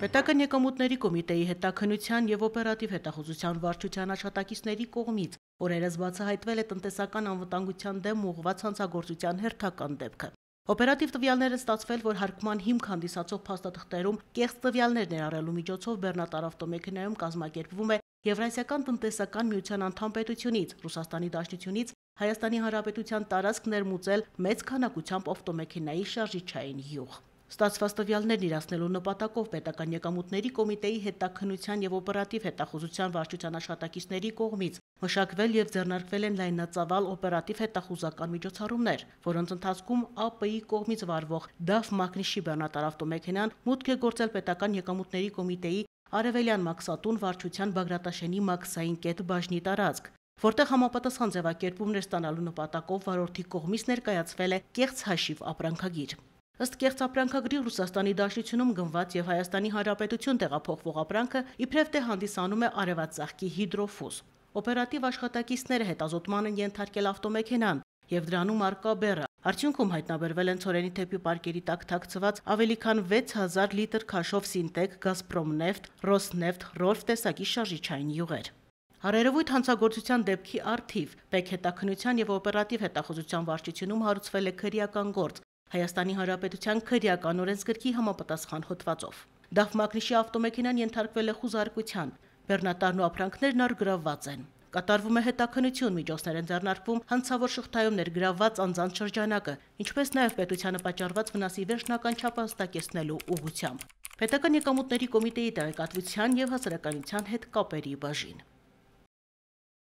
Պետական եկամուտների կոմիտեի հետաքնության եւ օպերատիվ հետախուզության վարչության աշխատակիցների կողմից օրերս բացահայտվել է տնտեսական անվտանգության դեմ ուղղված հանցագործության հերթական դեպքը։ Օպերատիվ տվյալներ են ստացվել, որ հարկման հիմք հանդիսացող փաստաթղթերում կեղծ տվյալներ ներառելու միջոցով Բեռնատար ավտոմեքենայում կազմակերպվում է Եվրասիական տնտեսական միության անդամ պետությունից, Ռուսաստանի Դաշնությունից Հայաստանի Հանրապետության տարածք ներմուծել մեծ քանակությամբ ավտոմեքենայի շարժիչային յուղ։ Ստացված տվյալներն իրացնելու նպատակով պետական եկամուտների կոմիտեի հետաքննության եւ օպերատիվ հետախուզության վարչության աշխատակիցների կողմից մշակվել եւ ձեռնարկվել են լայնածավալ օպերատիվ հետախուզական միջոցառումներ, որոնց ընթացքում ԱՊ-ի կողմից վարվող Դավ Մակնիշի բեռնատար ավտոմեքենան մուտք է գործել պետական եկամուտների կոմիտեի Արևելյան Մաքսատուն վարչության Բագրատաշենի մաքսային կետ բաժնի տարածք, որտեղ համապատասխան ձևակերպումներ ստանալու նպատակով վարորդի կողմից ներկայացվել է կեղծ հաշիվ ապրանքագիր։ Ըստ կեղծապրանքագրի Ռուսաստանի Դաշնությունում գնված եւ Հայաստանի Հանրապետություն տեղափոխվող ապրանքը իբրև թե հանդիսանում է արևածաղկի հիդրոֆուզ։ Օպերատիվ աշխատակիցները հետազոտման են ենթարկել ավտոմեքենան եւ դրանում արկա բեռը։ Արդյունքում հայտնաբերվել են ծորենի թեփի պարկերի տակ թաքցված ավելի քան 6000 լիտր քաշով Սինտեկ, Գազպրոմնեֆտ, Ռոսնեֆտ, Ռոլֆ տեսակի շարժիչային յուղեր։ Հարերևույթ հանցագործության դեպքի արդիվ, բեք հետաքնության եւ օպերատիվ հետախուզության վարչությունում հարուցվել է քրեական գործ, Հայաստանի Հանրապետության քրեական օրենսգրքի համապատասխան հոդվածով։ Դավմակրիշի ավտոմեքենան ենթարկվել է խուզարկության, բեռնատարն ու ապրանքներն արգրավված են։ Կատարվում է հետաքնություն միջոցներ են ձեռնարկվում հանցավոր շղթայում ներգրավված անձանց շրջանակը, ինչպես նաև պետությանը պատճառված վնասի վերջնական չափը հստակեցնելու ուղղությամբ։ Պետական եկամուտների կոմիտեի տեղեկատվության եւ հասարականության հետ կապերի բաժին։